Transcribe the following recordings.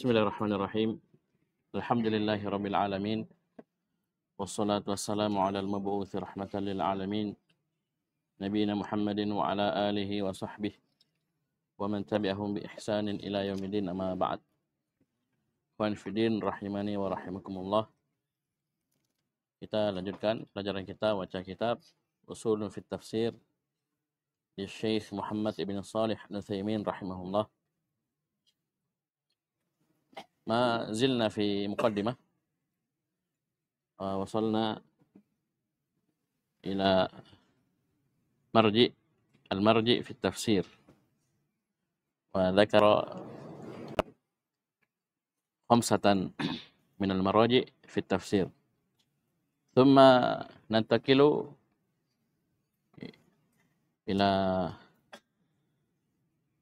بسم الله الرحمن الرحيم الحمد لله رب العالمين والصلاة والسلام على المبعوث رحمة للعالمين نبينا محمد وعلى آله وصحبه ومن تبعهم بإحسان إلى يوم الدين أما بعد Ikhwan Fidin Rahimani wa Rahimakumullah Kita lanjutkan pelajaran kita, baca kitab Usulun fit Tafsir Syekh Muhammad Ibn Salih Nusaymin Rahimahullah ما زلنا في مقدمة آه، وصلنا إلى مرجع المرجع في التفسير وذكر خمسة من المراجع في التفسير ثم ننتقل إلى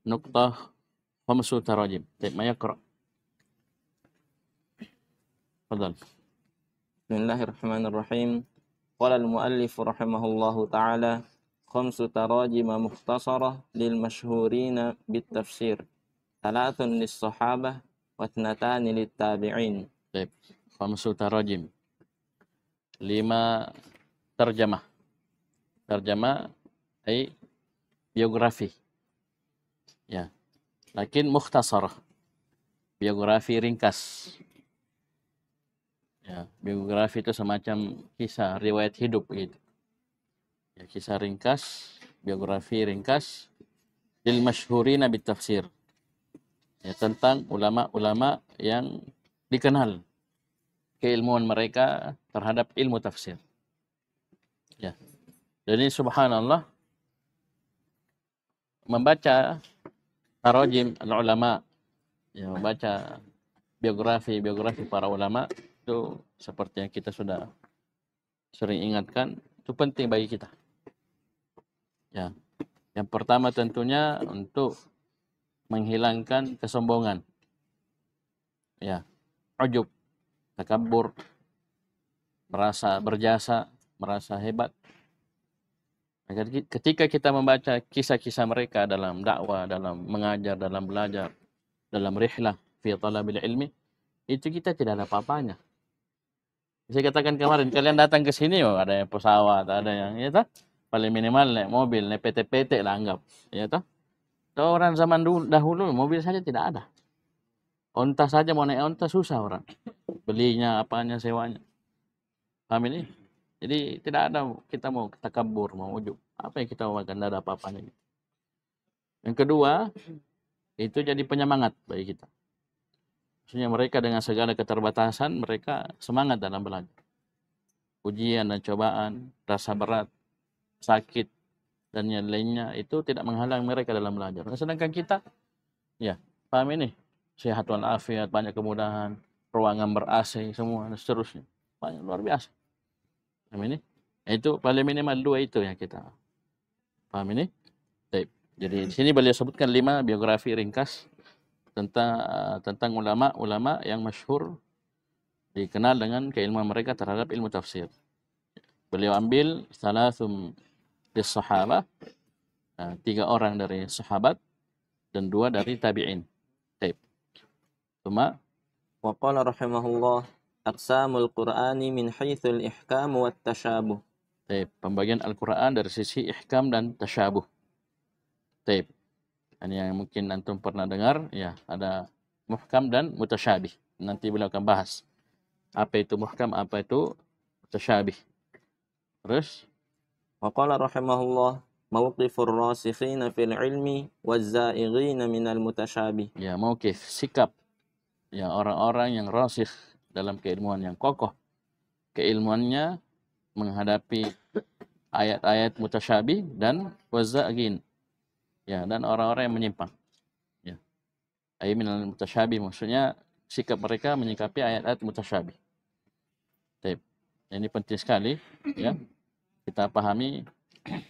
نقطة خمس تراجم طيب ما يقرأ تفضل بسم الله الرحمن الرحيم قال المؤلف رحمه الله تعالى خمس تراجم مختصرة للمشهورين بالتفسير ثلاث للصحابة واثنتان للتابعين طيب خمس تراجم لما ترجمة ترجمة أي بيوغرافي يا لكن مختصرة بيوغرافي ringkas. Ya, biografi itu semacam kisah riwayat hidup gitu. Ya, kisah ringkas, biografi ringkas lil masyhurina bitafsir. Ya, tentang ulama-ulama yang dikenal keilmuan mereka terhadap ilmu tafsir. Ya. Jadi subhanallah membaca tarojim al-ulama ya membaca biografi biografi para ulama itu seperti yang kita sudah sering ingatkan itu penting bagi kita. Ya. Yang pertama tentunya untuk menghilangkan kesombongan. Ya. Ujub, takabur, merasa berjasa, merasa hebat. ketika kita membaca kisah-kisah mereka dalam dakwah, dalam mengajar, dalam belajar, dalam rihlah fi talabil ilmi, itu kita tidak ada apa-apanya saya katakan kemarin kalian datang ke sini oh, ada yang pesawat ada yang ya toh paling minimal naik mobil naik PT-PT lah anggap ya toh toh orang zaman dulu, dahulu mobil saja tidak ada onta saja mau naik onta susah orang belinya apanya sewanya paham ini jadi tidak ada kita mau kita kabur mau ujuk apa yang kita mau makan tidak ada apa-apanya yang kedua itu jadi penyemangat bagi kita Maksudnya mereka dengan segala keterbatasan, mereka semangat dalam belajar. Ujian dan cobaan, rasa hmm. berat, sakit, dan yang lainnya itu tidak menghalang mereka dalam belajar. Nah, sedangkan kita, ya, paham ini? Sehat wal afiat, banyak kemudahan, ruangan ber-AC, semua, dan seterusnya. Banyak, luar biasa. Paham ini? Itu paling minimal dua itu yang kita paham ini. Baik. Jadi di sini beliau sebutkan lima biografi ringkas tentang uh, tentang ulama-ulama yang masyhur dikenal dengan keilmuan mereka terhadap ilmu tafsir. Beliau ambil salasum di sahabah, uh, tiga orang dari sahabat dan dua dari tabi'in. Taib. Cuma وقال رحمه الله أقسام القرآن من حيث الإحكام والتشابه. Taib. Pembagian Al-Quran dari sisi ihkam dan tashabuh Taib. Ini yang mungkin antum pernah dengar, ya, ada muhkam dan mutasyabih. Nanti beliau akan bahas apa itu muhkam, apa itu mutasyabih. Terus wa qala rahimahullah mauqif ar-rasikhin fil ilmi wa az-za'ighin min al-mutasyabih. Ya, mauqif sikap ya orang-orang yang rasikh dalam keilmuan yang kokoh keilmuannya menghadapi ayat-ayat mutasyabih dan wazagin ya dan orang-orang yang menyimpang ya ayat mutasyabi maksudnya sikap mereka menyikapi ayat-ayat mutasyabih Taip. Ya, ini penting sekali ya kita pahami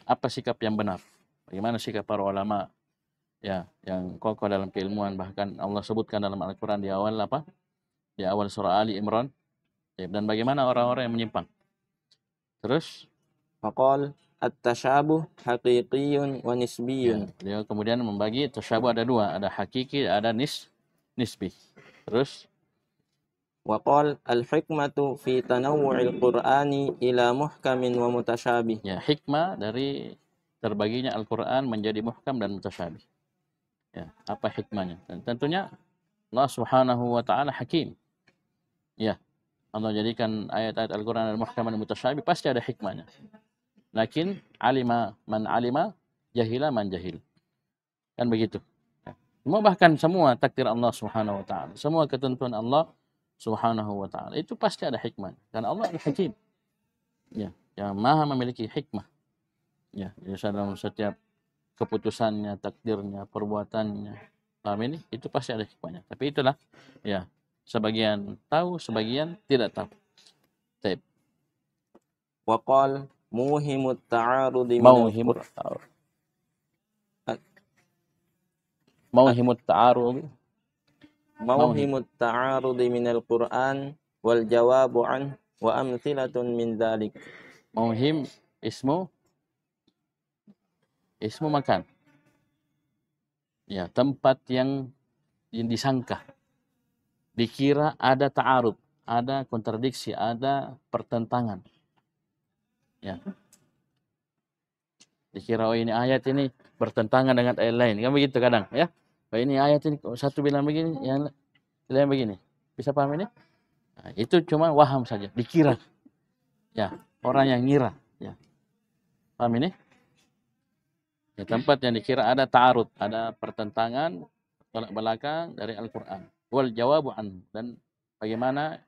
apa sikap yang benar bagaimana sikap para ulama ya yang kokoh dalam keilmuan bahkan Allah sebutkan dalam Al-Qur'an di awal apa di awal surah Ali Imran Taip. dan bagaimana orang-orang yang menyimpang terus faqal at-tasyabuh haqiqiyun wa nisbiyun. Ya, beliau kemudian membagi tasyabuh ada dua, ada hakiki, ada nis nisbi. Terus wa al al-hikmatu fi tanawwu'il Qur'ani ila muhkamin wa mutasyabih. Ya, hikmah dari terbaginya Al-Qur'an menjadi muhkam dan mutasyabih. Ya, apa hikmahnya? Dan tentunya Allah Subhanahu wa taala hakim. Ya. Allah jadikan ayat-ayat Al-Qur'an al-muhkam dan mutasyabih pasti ada hikmahnya. Lakin alima man alima, jahila man jahil. Kan begitu. Semua bahkan semua takdir Allah Subhanahu wa taala, semua ketentuan Allah Subhanahu wa taala itu pasti ada hikmah. Dan Allah Al-Hakim. Ya, yang Maha memiliki hikmah. Ya, jadi dalam setiap keputusannya, takdirnya, perbuatannya, paham ini itu pasti ada hikmahnya. Tapi itulah ya, sebagian tahu, sebagian tidak tahu. Taib. wakol. Muhimut ta'arudi Mauhimut ta'arud. Ah. Mauhimut ta'arud. Mauhimut ta'arudi minal Qur'an wal jawabu an wa amthilatun min dhalik. Mauhim ismu ismu makan. Ya, tempat yang, yang disangka. Dikira ada ta'arud, ada kontradiksi, ada pertentangan. Ya. Dikira oh ini ayat ini bertentangan dengan ayat lain. Kan begitu kadang ya. Oh ini ayat ini satu bilang begini, yang lain begini. Bisa paham ini? Nah, itu cuma waham saja, dikira. Ya, orang yang ngira. Ya. Paham ini? Ya, tempat yang dikira ada ta'arud, ada pertentangan tolak belakang dari Al-Qur'an. Wal jawabu an dan bagaimana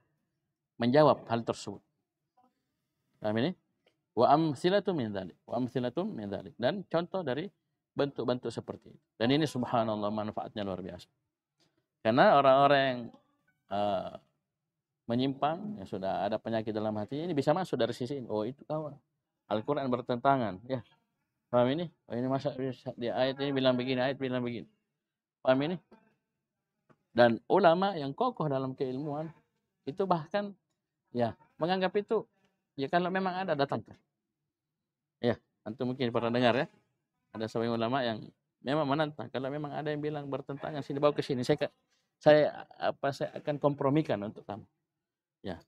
menjawab hal tersebut. Paham ini? Wa amsilatum min dhalik. Wa amsilatum min dhalik. Dan contoh dari bentuk-bentuk seperti itu. Dan ini subhanallah manfaatnya luar biasa. Karena orang-orang yang uh, menyimpang, yang sudah ada penyakit dalam hati, ini bisa masuk dari sisi ini. Oh itu kawan. Al-Quran bertentangan. Ya. Paham ini? Oh ini masa di ayat ini bilang begini, ayat bilang begini. Paham ini? Dan ulama yang kokoh dalam keilmuan, itu bahkan ya menganggap itu Ya kalau memang ada datangkan. Ya, antum mungkin pernah dengar ya. Ada sebagian ulama yang memang menantang. Kalau memang ada yang bilang bertentangan sini bawa ke sini, saya saya apa saya akan kompromikan untuk kamu. Ya.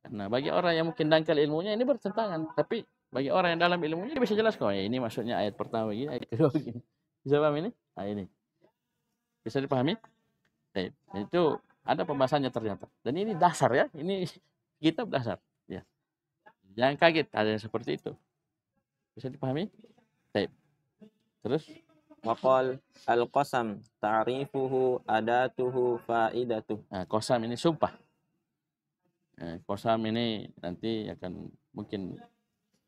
Karena bagi orang yang mungkin dangkal ilmunya ini bertentangan, tapi bagi orang yang dalam ilmunya dia bisa jelas kok. Oh, ya, ini maksudnya ayat pertama begini, ayat kedua begini, Bisa paham ini? Nah, ini. Bisa dipahami? Baik. Itu ada pembahasannya ternyata. Dan ini dasar ya. Ini kitab dasar. Jangan kaget ada yang seperti itu. Bisa dipahami? Taip. Terus Wakol al kosam ta'rifuhu ada tuhu faida Nah, kosam ini sumpah. Nah, kosam ini nanti akan mungkin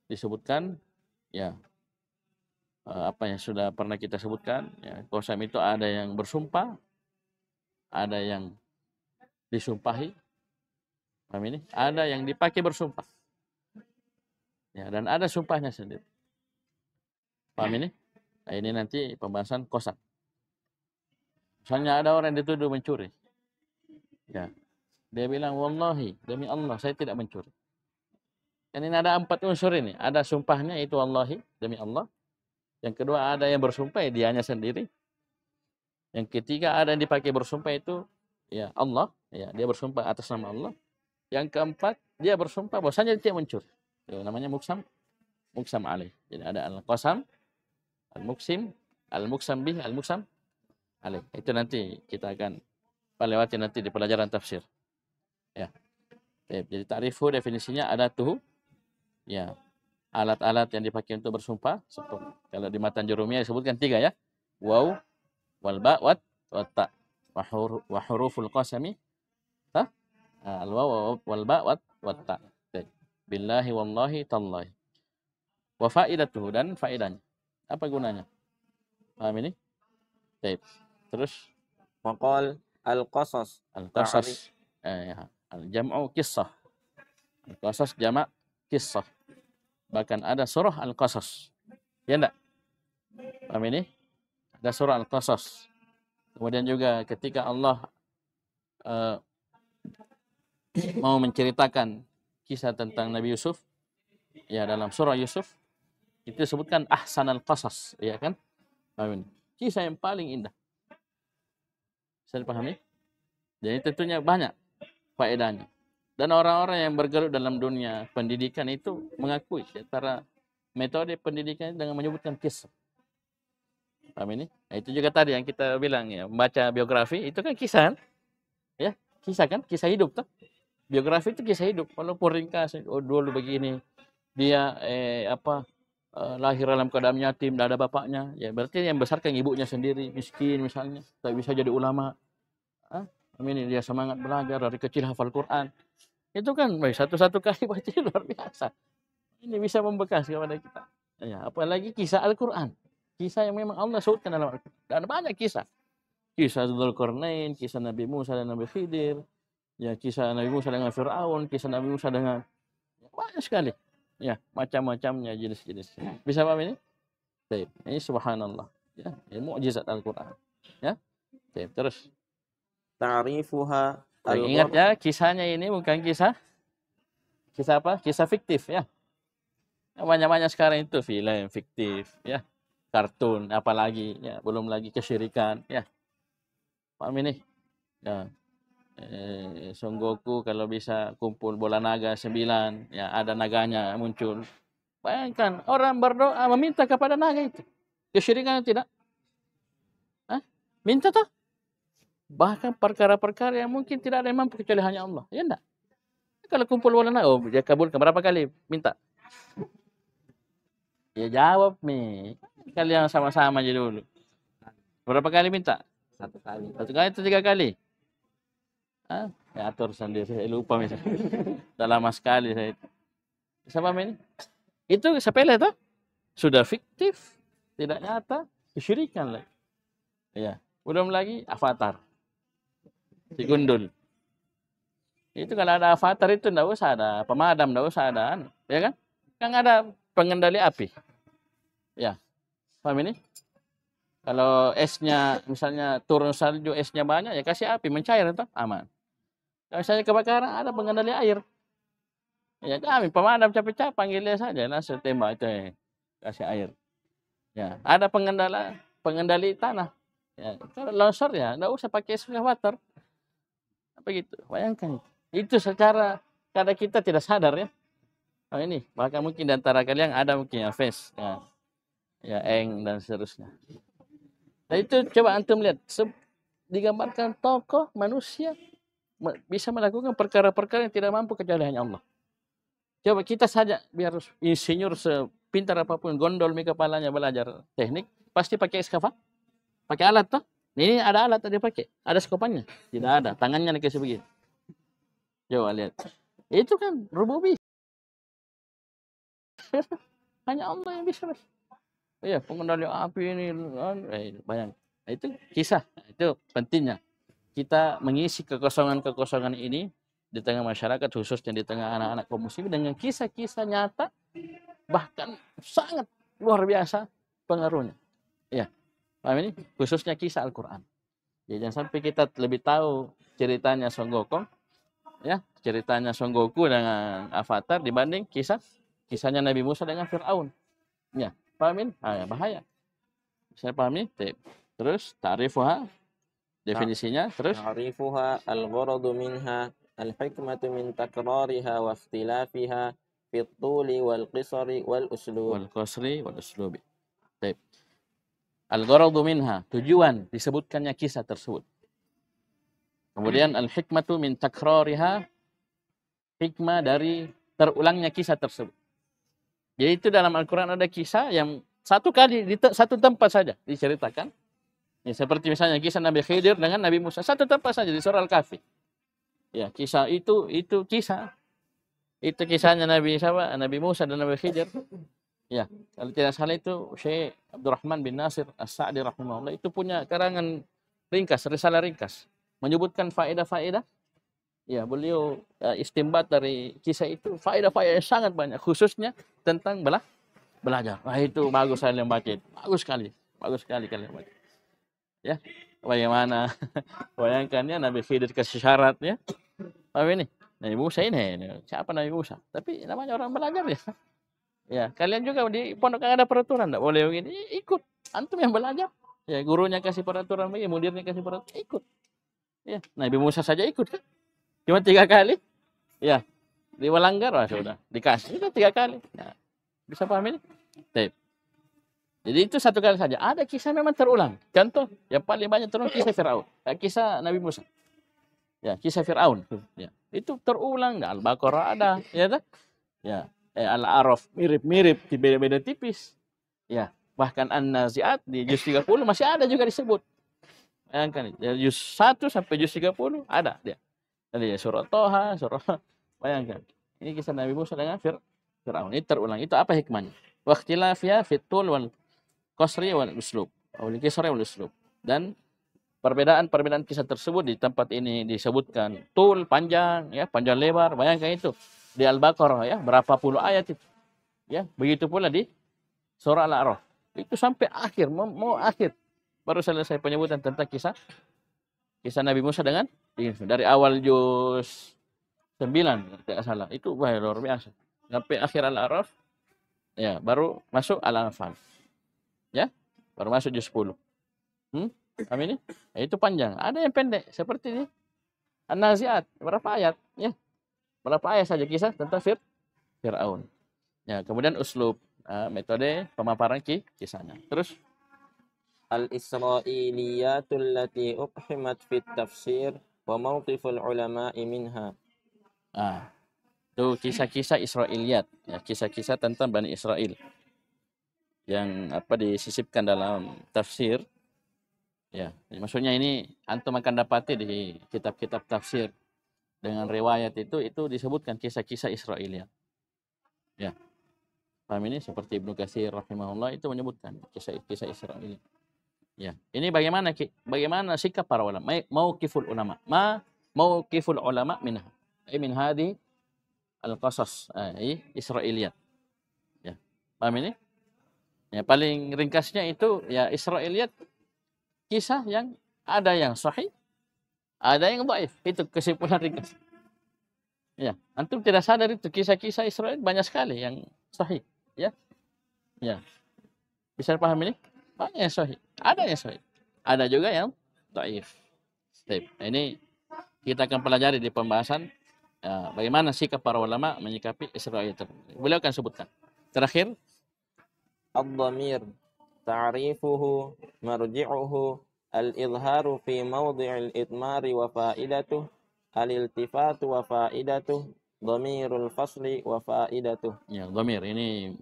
disebutkan ya eh, apa yang sudah pernah kita sebutkan ya kosam itu ada yang bersumpah ada yang disumpahi paham ini ada yang dipakai bersumpah Ya, dan ada sumpahnya sendiri. Paham ya. ini? Nah, ini nanti pembahasan kosak. Misalnya ada orang yang dituduh mencuri. Ya. Dia bilang, Wallahi, demi Allah, saya tidak mencuri. Dan ini ada empat unsur ini. Ada sumpahnya, itu Wallahi, demi Allah. Yang kedua, ada yang bersumpah, dianya sendiri. Yang ketiga, ada yang dipakai bersumpah itu, ya Allah. Ya, dia bersumpah atas nama Allah. Yang keempat, dia bersumpah bahwasanya dia tidak mencuri. Itu namanya muksam muksam alih. Jadi ada al-qasam, al-muksim, al-muksam bih, al-muksam alih. Itu nanti kita akan lewati nanti di pelajaran tafsir. Ya. Jadi ta'rifu definisinya ada tuh ya alat-alat yang dipakai untuk bersumpah seperti kalau di matan jurumia disebutkan tiga ya waw walba, wat wat ta huruful qasami ta al waw wal wat wat Billahi wallahi tallahi. Wa faidatuhu dan faedahnya. Apa gunanya? Paham ini? Baik. Terus maqal al-qasas. Al-qasas. Eh, ya. Al-jam'u kisah. Al-qasas jamak kisah. Bahkan ada surah al-qasas. Ya enggak? Paham ini? Ada surah al-qasas. Kemudian juga ketika Allah uh, mau menceritakan kisah tentang iya. Nabi Yusuf ya dalam surah Yusuf itu disebutkan ahsanal qasas ya kan amin kisah yang paling indah saya pahami jadi tentunya banyak faedahnya dan orang-orang yang bergelut dalam dunia pendidikan itu mengakui antara metode pendidikan dengan menyebutkan kisah paham ini nah, itu juga tadi yang kita bilang ya membaca biografi itu kan kisah kan? ya kisah kan kisah hidup tuh biografi itu kisah hidup walaupun ringkas oh dulu begini dia eh, apa eh, lahir dalam keadaan yatim tidak ada bapaknya ya berarti yang besarkan ibunya sendiri miskin misalnya tak bisa jadi ulama ah, ini dia semangat belajar dari kecil hafal Quran itu kan satu-satu kali baca luar biasa ini bisa membekas kepada kita ya apalagi kisah Al-Quran kisah yang memang Allah sebutkan dalam Al-Quran dan banyak kisah kisah Zulkarnain kisah Nabi Musa dan Nabi Khidir, ya kisah Nabi Musa dengan Fir'aun, kisah Nabi Musa dengan banyak sekali. Ya, macam-macamnya jenis-jenisnya. Bisa paham ini? Baik. Ini subhanallah. Ya, ini mukjizat Al-Qur'an. Ya. Baik, terus. Ta'rifuha al Ingat ya, kisahnya ini bukan kisah kisah apa? Kisah fiktif ya. namanya nyamanya sekarang itu film fiktif ya. Kartun apalagi ya, belum lagi kesyirikan ya. Paham ini? Ya, eh, Son Goku kalau bisa kumpul bola naga sembilan ya ada naganya muncul bayangkan orang berdoa meminta kepada naga itu kesyirikan tidak Eh? minta tak bahkan perkara-perkara yang mungkin tidak ada yang mampu kecuali hanya Allah ya enggak kalau kumpul bola naga oh dia kabulkan berapa kali minta ya jawab nih kalian sama-sama aja dulu berapa kali minta satu kali satu kali atau tiga kali Ah, Ya, atur sendiri, saya lupa misalnya. Sudah lama sekali saya. Siapa ini? Itu sepele toh? Sudah fiktif, tidak nyata, disyirikan lagi. Ya, belum lagi avatar. Si gundul. Itu kalau ada avatar itu tidak usah ada pemadam, tidak usah ada, anu, ya kan? Kan ada pengendali api. Ya. Paham ini? Kalau esnya misalnya turun salju esnya banyak ya kasih api mencair itu aman. Kalau misalnya kebakaran ada pengendali air. Ya kami ah, pemadam capek-capek panggil dia saja nah setembak itu ya. kasih air. Ya, ada pengendala pengendali tanah. Ya, kalau longsor ya nggak usah pakai water. Apa gitu. Bayangkan itu secara karena kita tidak sadar ya. Oh ini, bahkan mungkin di antara kalian ada mungkin ya face ya. Ya eng dan seterusnya. Nah itu coba antum lihat digambarkan tokoh manusia bisa melakukan perkara-perkara yang tidak mampu kecuali hanya Allah. Coba kita saja biar insinyur sepintar apapun gondol mi kepalanya belajar teknik, pasti pakai eskavator. Pakai alat toh? Ini ada alat tadi pakai, ada skopannya. Tidak ada, tangannya dikasih begini. Coba lihat. Itu kan rububi. Hanya Allah yang bisa. Oh Iya, pengendali api ini. Eh, bayang. Nah, itu kisah, itu pentingnya kita mengisi kekosongan-kekosongan ini di tengah masyarakat khususnya di tengah anak-anak kaum muslimin dengan kisah-kisah nyata bahkan sangat luar biasa pengaruhnya. Ya. Paham ini? Khususnya kisah Al-Qur'an. Ya, jangan sampai kita lebih tahu ceritanya Son Gokong ya, ceritanya Son Goku dengan Avatar dibanding kisah kisahnya Nabi Musa dengan Firaun. Ya, paham ini? Ah, ya, bahaya. Saya pahami. Terus tarifuha Nah, Definisinya terus? Ma'rifuha al ghoradu minha al-hikmatu min takrariha wa ikhtilafiha fi tuli wal qisri wal uslub. Wal qasri wal uslubi. Baik. al ghoradu minha, tujuan disebutkannya kisah tersebut. Kemudian hmm. al-hikmatu min takrariha, hikmah dari terulangnya kisah tersebut. Yaitu dalam Al-Quran ada kisah yang satu kali di satu tempat saja diceritakan Ya, seperti misalnya kisah Nabi Khidir dengan Nabi Musa. Saya tetap saja di surah Al-Kahfi. Ya, kisah itu itu kisah. Itu kisahnya Nabi siapa? Nabi Musa dan Nabi Khidir. Ya, kalau tidak salah itu Syekh Abdurrahman bin Nasir As-Sa'di rahimahullah itu punya karangan ringkas, risalah ringkas menyebutkan faedah-faedah. Ya, beliau ya, istimbat dari kisah itu faedah-faedah yang sangat banyak khususnya tentang belah belajar. Wah, itu bagus saya yang baca. Bagus sekali. Bagus sekali kalian baca ya bagaimana bayangkannya Nabi Khidir kasih syarat ya tapi ini Nabi Musa ini, siapa Nabi Musa tapi namanya orang belajar ya ya kalian juga di pondok ada peraturan tidak boleh begini ikut antum yang belajar ya gurunya kasih peraturan begini mudirnya kasih peraturan ikut ya Nabi Musa saja ikut kan cuma tiga kali ya diwalanggar lah sudah dikasih itu tiga kali ya. bisa paham ini Taip. Jadi itu satu kali saja. Ada kisah memang terulang. Contoh yang paling banyak terulang kisah Firaun, eh, kisah Nabi Musa. Ya, kisah Firaun. Ya. Itu terulang. Nah, Al-Baqarah ada, ya tak? Ya, eh, Al-Araf mirip-mirip, beda-beda tipis. Ya, bahkan An-Naziat di juz 30 masih ada juga disebut. Bayangkan, ya, juz 1 sampai juz 30 ada Ya. Jadi surah Toha, surah bayangkan. Ini kisah Nabi Musa dengan Firaun. Ini terulang. Itu apa hikmahnya? Waktilah fitul wal qasri wal uslub memiliki kisri wal uslub dan perbedaan-perbedaan kisah tersebut di tempat ini disebutkan tul panjang ya panjang lebar bayangkan itu di Al-Baqarah ya berapa puluh ayat itu ya begitu pula di surah Al-A'raf itu sampai akhir mau, mau akhir baru selesai penyebutan tentang kisah kisah Nabi Musa dengan dari awal juz 9 tidak salah itu wah luar biasa sampai akhir Al-A'raf ya baru masuk Al-Anfal Baru masuk juz 10. Hmm? Amin ini? Ya, itu panjang. Ada yang pendek seperti ini. An-Naziat, berapa ayat? Ya. Berapa ayat saja kisah tentang Fir Firaun. Ya, kemudian uslub uh, metode pemaparan ki kisahnya. Terus Al-Isra'iliyatul lati uqhimat fit tafsir wa mawqiful ulama'i minha. Ah. Itu kisah-kisah Israiliyat, ya, kisah-kisah tentang Bani Israel yang apa disisipkan dalam tafsir ya maksudnya ini antum akan dapati di kitab-kitab tafsir dengan riwayat itu itu disebutkan kisah-kisah Israel ya ya paham ini seperti Ibnu Katsir rahimahullah itu menyebutkan kisah-kisah Israel ya ini bagaimana bagaimana sikap para ulama mau kiful ulama ma mau kiful ulama minha eh, min hadi al qasas eh, Israelia ya paham ini Ya, paling ringkasnya itu ya Israeliat kisah yang ada yang sahih, ada yang baik. Itu kesimpulan ringkas. Ya, antum tidak sadar itu kisah-kisah Israel banyak sekali yang sahih, ya. Ya. Bisa paham ini? Banyak yang sahih, ada yang sahih. Ada juga yang Step, Ini kita akan pelajari di pembahasan ya, bagaimana sikap para ulama menyikapi Israel itu. Beliau akan sebutkan. Terakhir, الضمير تعريفه مرجعه الإظهار في موضع الإضمار وفائدته الالتفات وفائدته ضمير الفصل وفائدته ya ضمير ini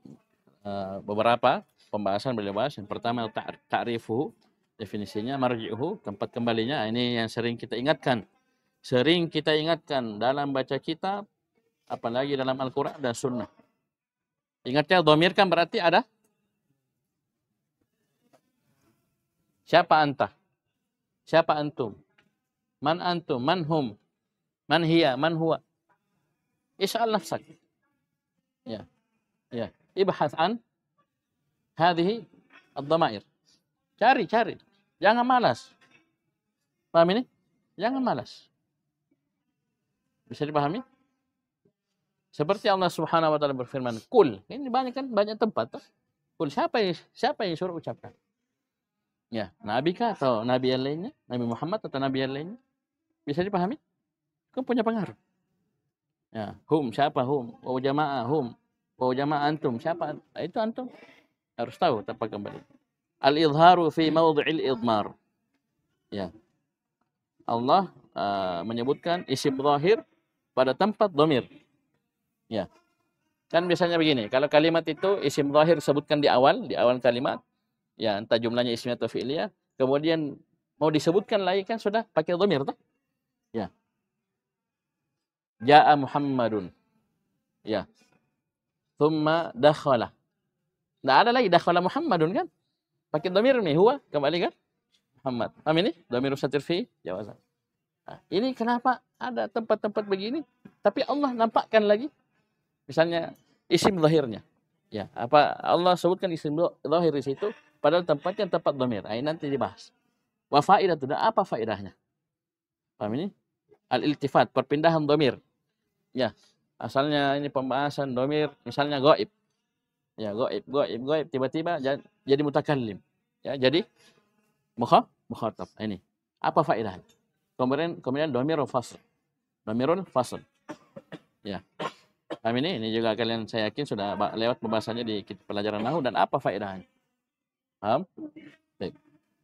uh, beberapa pembahasan beliau bahas yang pertama ta'rifu definisinya marji'uhu tempat kembalinya nah, ini yang sering kita ingatkan sering kita ingatkan dalam baca kitab apalagi dalam Al-Quran dan Sunnah ingatnya domir kan berarti ada Siapa anta? Siapa antum? Man antum? Man hum? Man hiya? Man huwa? Is'al nafsak. Ya. Ya. Ibahas an hadhihi ad damair Cari, cari. Jangan malas. Paham ini? Jangan malas. Bisa dipahami? Seperti Allah Subhanahu wa taala berfirman, "Kul." Ini banyak kan banyak tempat. Tuh. Kul siapa yang siapa yang suruh ucapkan? Ya, Nabi kah atau Nabi yang lainnya? Nabi Muhammad atau Nabi yang lainnya? Bisa dipahami? Kau punya pengaruh. Ya, hum siapa hum? Wa jamaah hum. Wa jamaah antum siapa? Nah, itu antum harus tahu tanpa kembali. Al izharu fi mawdhi'il idmar. Ya. Allah uh, menyebutkan isim zahir pada tempat domir. Ya. Kan biasanya begini, kalau kalimat itu isim zahir sebutkan di awal, di awal kalimat, ya entah jumlahnya ismi atau fi'liyah kemudian mau disebutkan lagi kan sudah pakai dhamir toh ya jaa Muhammadun ya thumma dakhala Tidak ada lagi dakhala Muhammadun kan pakai dhamir nih huwa kembali kan Muhammad paham ini dhamir satir fi jawaz nah, ini kenapa ada tempat-tempat begini tapi Allah nampakkan lagi misalnya isim lahirnya ya apa Allah sebutkan isim zahir di situ Padahal tempatnya tempat domir. Ini nanti dibahas. Wa itu. Apa faidahnya? Paham ini? Al-iltifat. Perpindahan domir. Ya. Asalnya ini pembahasan domir. Misalnya goib. Ya goib, goib, goib. Tiba-tiba jadi mutakallim. Ya, jadi mukha, mukhatab. Nah, ini. Apa fa'idahnya? Kemudian, kemudian domirul fasl. Domirul fasl. Ya. Paham ini? Ini juga kalian saya yakin sudah lewat pembahasannya di pelajaran nahu dan apa fa'idahnya? Paham? Baik.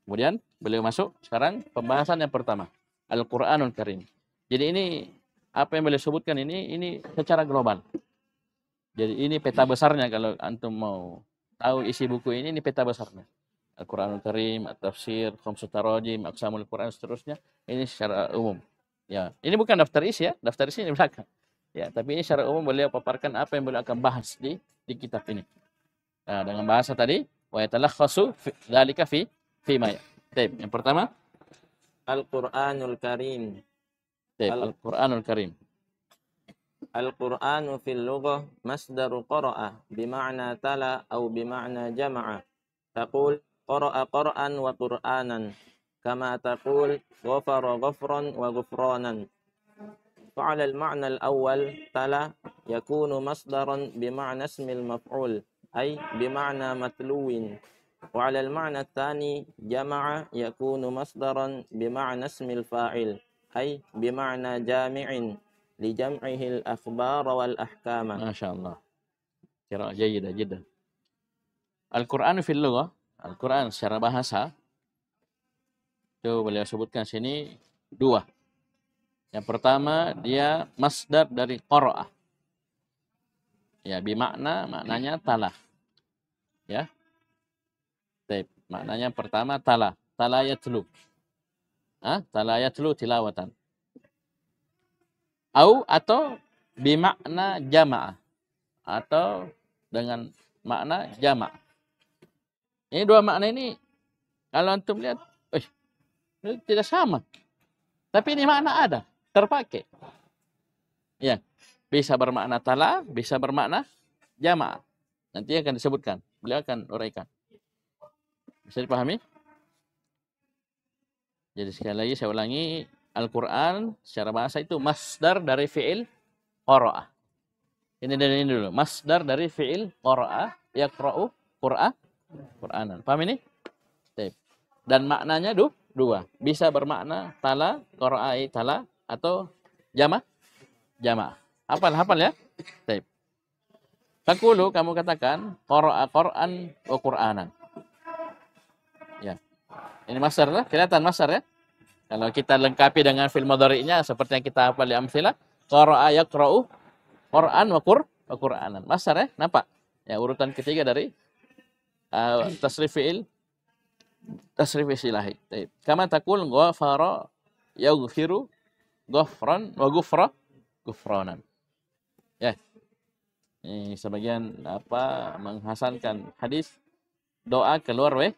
Kemudian beliau masuk sekarang pembahasan yang pertama. Al-Quranul Karim. Jadi ini apa yang beliau sebutkan ini ini secara global. Jadi ini peta besarnya kalau antum mau tahu isi buku ini ini peta besarnya. Al-Qur'anul Karim, At-Tafsir, Khamsut Tarajim, Aqsamul Qur'an seterusnya ini secara umum. Ya, ini bukan daftar isi ya, daftar isi di belakang. Ya, tapi ini secara umum beliau paparkan apa yang beliau akan bahas di di kitab ini. Nah, dengan bahasa tadi wa yatalakhasu dzalika fi fi ma Baik, yang pertama Al-Qur'anul Karim. Baik, Al-Qur'anul Karim. Al-Qur'anu fil lughah masdaru qara'a bima'na tala au bima'na jama'a. Taqul qara'a qur'an wa qur'anan kama taqul ghafara ghafran wa ghufranan. فعلى المعنى الأول تلا يكون مصدرا بمعنى اسم المفعول ay bima'na matluwin wa 'ala al-ma'na ath-thani jama'a yakunu masdaran bima'na ismil fa'il ay bima'na jami'in li jam'ihi al-akhbar wal ahkama masyaallah qira'ah jayyidah jiddan al-quran fil lughah al-quran secara bahasa itu beliau sebutkan sini dua yang pertama dia masdar dari qara'ah ya bimakna maknanya talah Ya. Taip. Maknanya pertama tala. Tala yatlu. Ah, tala yatlu tilawatan. Au atau bimakna jama'ah. Atau dengan makna jama'. Ini dua makna ini kalau antum lihat, eh, tidak sama. Tapi ini makna ada, terpakai. Ya, bisa bermakna tala, bisa bermakna jama'. Nanti akan disebutkan beliau akan uraikan. Bisa dipahami? Jadi sekali lagi saya ulangi, Al-Quran secara bahasa itu masdar dari fi'il qara'ah. Ini dan ini dulu, masdar dari fi'il qara'ah, yaqra'u qura'ah, Qur'anan. Paham ini? Taip. Dan maknanya du, dua. Bisa bermakna tala, qara'ai tala, atau jama, jama. Hafal, hafal ya? Taip. Takulu kamu katakan qara'a Qur'an wa Qur'anan. Ya. Ini masar lah, kelihatan masar ya. Kalau kita lengkapi dengan fil madhari'nya seperti yang kita hafal di amsalah, qara'a yaqra'u Qur'an wa Qur wa Qur'anan. masar ya, nampak? Ya, urutan ketiga dari uh, tasrif fi'il tasrif istilahi. Kama takul ghafara yaghfiru ghafran wa ghufra ghufranan. Ya eh, sebagian apa menghasankan hadis doa keluar weh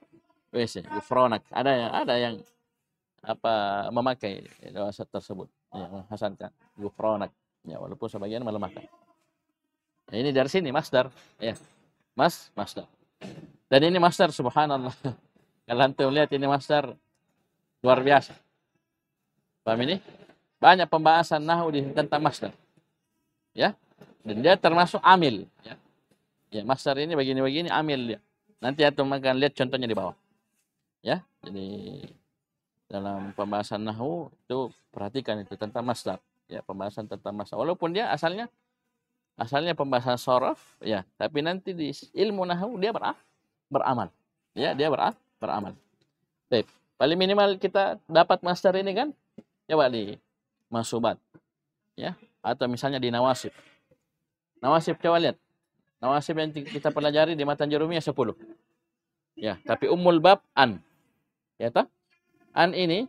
WC gufronak ada yang ada yang apa memakai doa tersebut yang menghasankan gufronak ya walaupun sebagian melemahkan nah, ini dari sini master ya mas master dan ini master subhanallah kalian tuh lihat ini master luar biasa paham ini banyak pembahasan di tentang master ya dan dia termasuk amil. Ya, ya masdar ini begini-begini amil dia. Nanti antum akan lihat contohnya di bawah. Ya, jadi dalam pembahasan nahu itu perhatikan itu tentang masdar. Ya, pembahasan tentang masdar. Walaupun dia asalnya asalnya pembahasan sorof, ya, tapi nanti di ilmu nahu dia berah, beramal. Ya, dia berah, beramal. Baik. Paling minimal kita dapat master ini kan? Coba di masubat. Ya, atau misalnya di nawasib. Nawasib coba lihat. Nawasib yang kita pelajari di Matan Jurumiyah 10. Ya, tapi umul bab an. Ya tak? An ini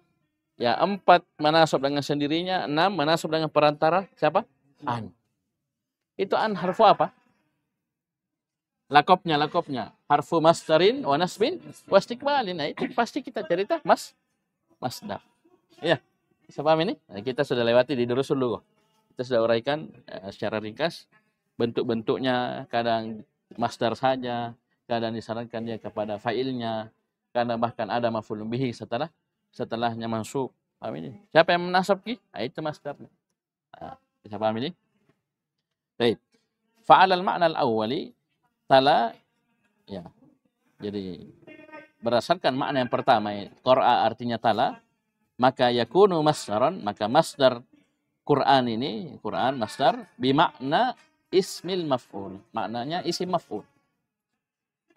ya empat manasab dengan sendirinya, enam manasab dengan perantara siapa? An. Itu an harfu apa? Lakopnya, lakopnya. Harfu masterin, wa nasbin wa Nah, itu pasti kita cerita mas masdar. Ya. Siapa ini? Nah, kita sudah lewati di Durusul dulu. Kita sudah uraikan eh, secara ringkas bentuk-bentuknya, kadang master saja, kadang disarankan ya kepada failnya, kadang bahkan ada mafulun bihi setelah setelahnya masuk. Paham ini? Siapa yang menasab ki? Nah, itu master Nah, bisa paham ini? Baik. Fa'al al-ma'na al-awwali tala ya. Jadi berdasarkan makna yang pertama Qur'a artinya tala maka yakunu masdaran maka masdar Quran ini Quran masdar bimakna ismil maf'ul. Maknanya isim maf'ul.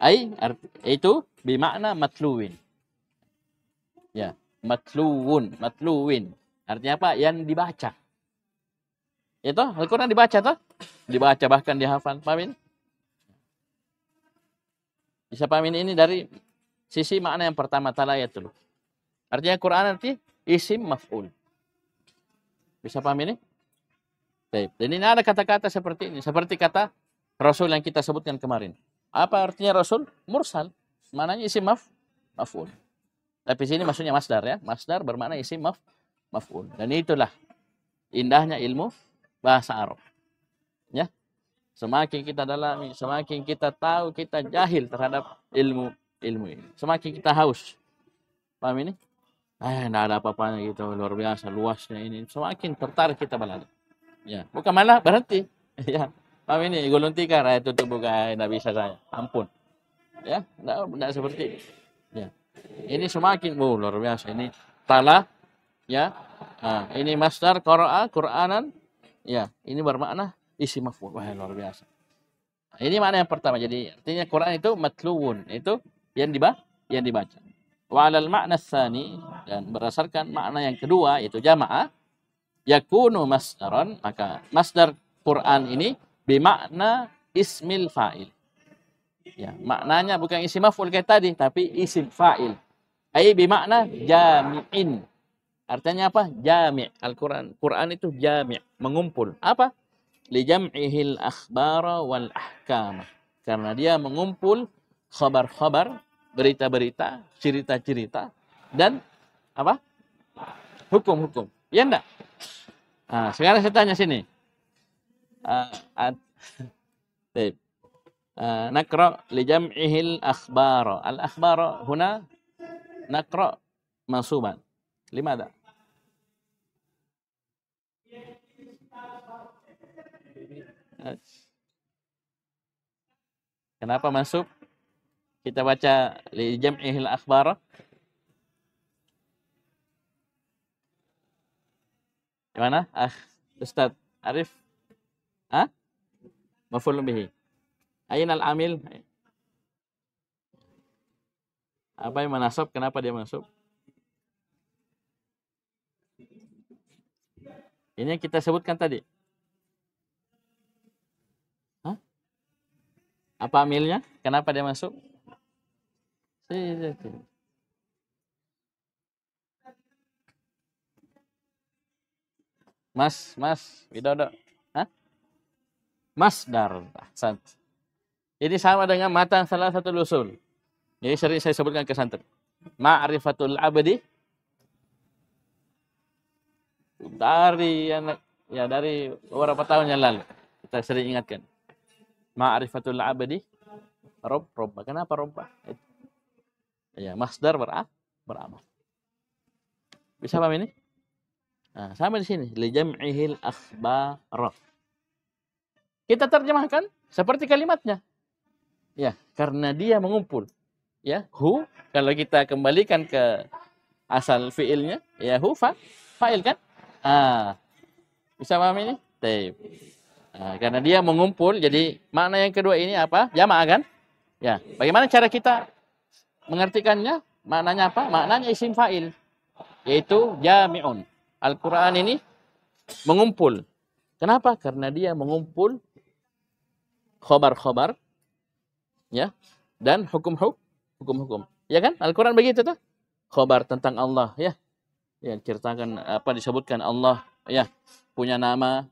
Ai itu bermakna matluwin. Ya, matluwun, matluwin. Artinya apa? Yang dibaca. Itu ya Al-Qur'an dibaca toh? Dibaca bahkan dihafal. Paham ini? Bisa paham ini, ini dari sisi makna yang pertama talayatul. Artinya Quran nanti isim maf'ul. Bisa paham ini? Baik. Dan ini ada kata-kata seperti ini. Seperti kata Rasul yang kita sebutkan kemarin. Apa artinya Rasul? Mursal. Mananya isi maf, maf'ul. Tapi sini maksudnya masdar ya. Masdar bermakna isi maf, maf'ul. Dan itulah indahnya ilmu bahasa Arab. Ya. Semakin kita dalami, semakin kita tahu, kita jahil terhadap ilmu ilmu ini. Semakin kita haus. Paham ini? Eh, tidak ada apa apa yang gitu. Luar biasa, luasnya ini. Semakin tertarik kita belajar. Ya. Bukan malah berhenti. Ya. Paham ini? Gulung tikar, itu tutup buka, tidak bisa saya. Ampun. Ya, tidak, tidak seperti Ya. Ini semakin oh, luar biasa. Ini tala ya. Nah, ini master Qur'an, Qur'anan. Ya, ini bermakna isi maful. Wah, luar biasa. ini makna yang pertama. Jadi artinya Quran itu matluun, itu yang dibaca, yang dibaca. Wa al makna dan berdasarkan makna yang kedua yaitu jamaah yakunu masdaron maka masdar Quran ini bimakna ismil fa'il. Ya, maknanya bukan isim maf'ul kayak tadi tapi isim fa'il. Ai bermakna jami'in. Artinya apa? Jami' Al-Quran. Quran itu jami' mengumpul. Apa? Lijam'ihil akhbara wal ahkam. Karena dia mengumpul khabar-khabar, berita-berita, cerita-cerita dan apa? Hukum-hukum. Iya enggak? Nah, sekarang saya tanya sini. Uh, ah, at, uh, ah, nakra li jam'ihil akhbar. Al akhbar huna nakra mansuban. Limada? Kenapa masuk? Kita baca li jam'ihil akhbar Mana? Ah, Ustaz Arif. ah Maful bihi. Ayin al-amil? Apa yang menasab? Kenapa dia masuk Ini yang kita sebutkan tadi. Hah? Apa amilnya? Kenapa dia masuk? Sini, sini. Mas, Mas Widodo. Hah? Mas sant. Ini sama dengan matang salah satu lusul. Jadi sering saya sebutkan ke santri. Ma'rifatul abadi dari anak ya dari beberapa tahun yang lalu kita sering ingatkan. Ma'rifatul arifatul rob rob. Kenapa rob? Ya, masdar berah, beramal. Bisa paham ini? Nah, sama di sini lijam'ihil akhbar. Kita terjemahkan seperti kalimatnya. Ya, karena dia mengumpul. Ya, hu kalau kita kembalikan ke asal fiilnya, ya hu fa, fa'il kan? Ah. Bisa paham ini? Taip. Nah, karena dia mengumpul, jadi makna yang kedua ini apa? Jamaah kan? Ya, bagaimana cara kita mengartikannya? Maknanya apa? Maknanya isim fa'il yaitu jami'un. Al-Quran ini mengumpul. Kenapa? Karena dia mengumpul khobar-khobar ya dan hukum-hukum hukum-hukum. Ya kan? Al-Quran begitu tuh. Khobar tentang Allah ya. Ya ceritakan apa disebutkan Allah ya punya nama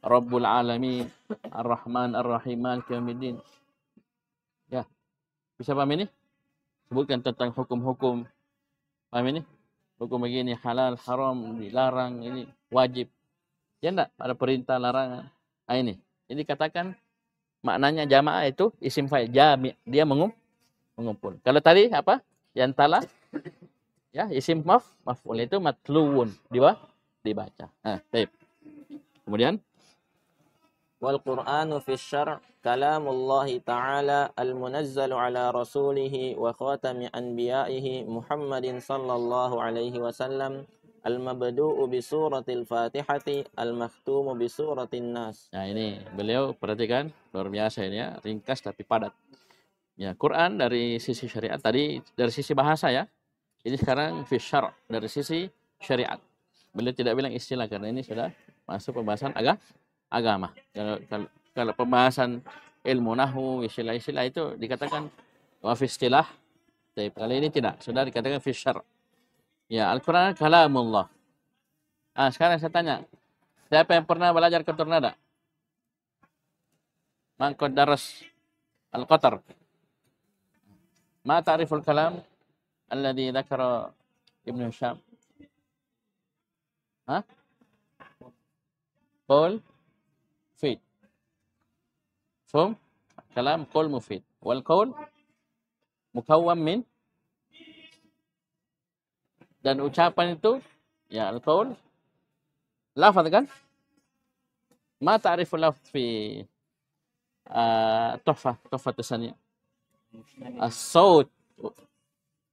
Rabbul Alamin, Ar-Rahman, Ar-Rahim, Al-Kamidin. Ya. Bisa paham ini? Sebutkan tentang hukum-hukum. Paham ini? hukum begini halal haram dilarang ini wajib ya enggak ada perintah larangan nah, ini jadi katakan maknanya jamaah itu isim fa'il jami dia mengum mengumpul kalau tadi apa yang yantala ya isim maf maf'ul itu matluun diba dibaca nah baik kemudian wal qur'anu fi syar' كلام ta'ala تعالى المنزل ala رسوله wa أنبيائه محمد صلى sallallahu alaihi wasallam المبدوء mabduu bi المختوم Fatihati الناس bi Nah, ini beliau perhatikan luar biasa ini ya, ringkas tapi padat. Ya, Quran dari sisi syariat tadi dari sisi bahasa ya. Ini sekarang fi dari sisi syariat. Beliau tidak bilang istilah karena ini sudah masuk pembahasan agama. Kalau, kalau kalau pembahasan ilmu nahu istilah-istilah itu dikatakan wa fi istilah tapi kali ini tidak sudah dikatakan fi ya Al-Qur'an kalamullah ah sekarang saya tanya siapa yang pernah belajar kotor nada man daras al-qatar ma ta'riful kalam alladhi dzakara Ibnu Hisham Hah? Paul Fit مفهوم كلام قول مفيد والقول مكون من dan ucapan itu ya al-qaul lafaz kan ma ta'rifu lafaz fi tuhfah tuhfah tsania as-saut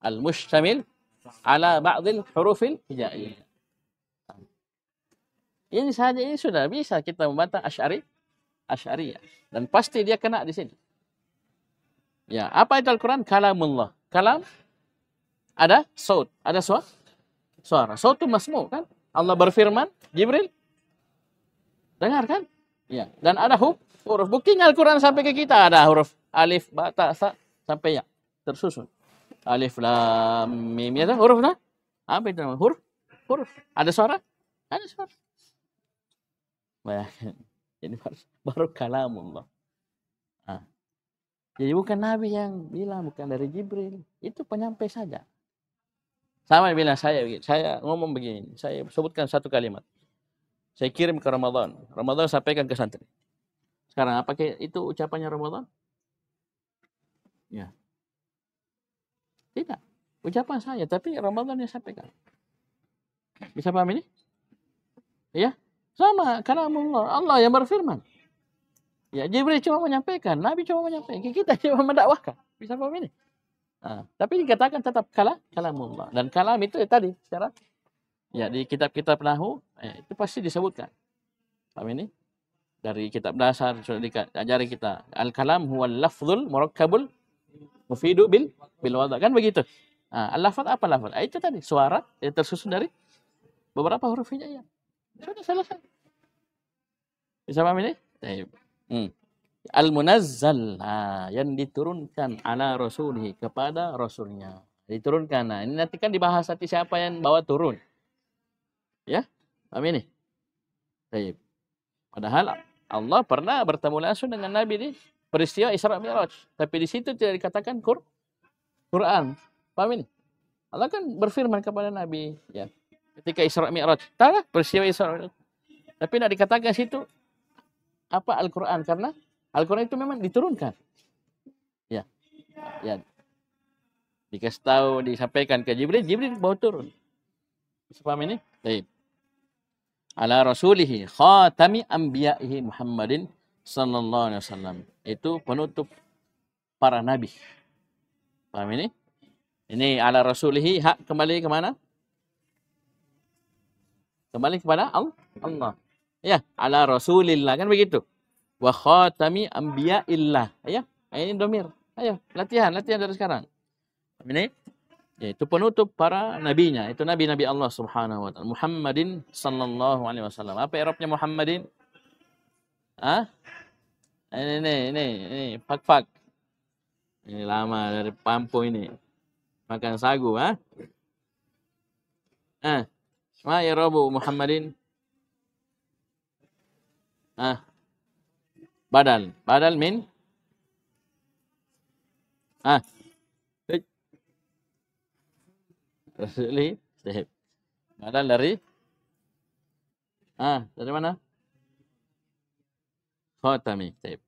al-mushtamil ala ba'd al-huruf al-hijaiyah ini saja ini sudah bisa kita membantah asy'ari Asy'ariyah. Dan pasti dia kena di sini. Ya, apa itu Al-Quran? Kalamullah. Kalam ada saut, ada suara. Suara. Saut itu masmu kan? Allah berfirman, Jibril dengar kan? Ya, dan ada huruf, huruf. Buktinya Al-Quran sampai ke kita ada huruf alif, ba, ta, sa, sampai ya. Tersusun. Alif, lam, mim, ya huruf lah. Apa itu namanya? Huruf? Huruf. Ada suara? Ada suara. Bayangkan. Jadi baru kalamullah. Nah. Jadi bukan Nabi yang bilang, bukan dari Jibril. Itu penyampai saja. Sama bilang saya, saya ngomong begini. Saya sebutkan satu kalimat. Saya kirim ke Ramadan. Ramadan sampaikan ke santri. Sekarang apa itu ucapannya Ramadan? Ya. Tidak. Ucapan saya, tapi Ramadan yang sampaikan. Bisa paham ini? Iya? Sama karena Allah Allah yang berfirman. Ya, Jibril cuma menyampaikan, Nabi cuma menyampaikan, kita cuma mendakwahkan. Bisa paham ini? Nah, tapi dikatakan tetap kalah kalah kalamullah. Dan kalam itu ya, tadi secara ya di kitab-kitab Nahu ya, itu pasti disebutkan. Paham ini? Dari kitab dasar sudah diajari kita. Al-kalam huwa lafzul murakkabul mufidu bil bil wada. Kan begitu. Nah, al-lafaz apa lafaz? Ah, itu tadi suara yang tersusun dari beberapa huruf hijaiyah sudah selesai bisa paham ini hmm. al munazzal nah, yang diturunkan ala rasulih kepada rasulnya diturunkan nah ini nanti kan dibahas nanti siapa yang bawa turun ya paham ini Taib. padahal Allah pernah bertemu langsung dengan Nabi di peristiwa Isra Mi'raj tapi di situ tidak dikatakan Quran paham ini Allah kan berfirman kepada Nabi ya ketika Isra Mi'raj. Tanah peristiwa Isra Mi'raj. Tapi nak dikatakan situ apa Al-Quran. Karena Al-Quran itu memang diturunkan. Ya. Ya. Dikasih tahu, disampaikan ke Jibril. Jibril bawa turun. Bisa paham ini? Baik. Ala rasulihi khatami anbiya'ihi Muhammadin sallallahu alaihi wasallam. Itu penutup para nabi. Paham ini? Ini ala rasulihi hak kembali ke mana? kembali kepada Allah ya ala rasulillah kan begitu wa khatami anbiya'illah ayah ini domir ayo latihan latihan dari sekarang ini yaitu penutup para nabinya itu nabi-nabi Allah Subhanahu wa taala Muhammadin sallallahu alaihi wasallam apa Eropnya Muhammadin ah ini ini ini, ini fak fak ini lama dari pampo ini makan sagu ah ah ما إعراب محمد آه بدل بدل من آه Rasulih Sahib. Badal dari ah dari mana? Khatami sehep.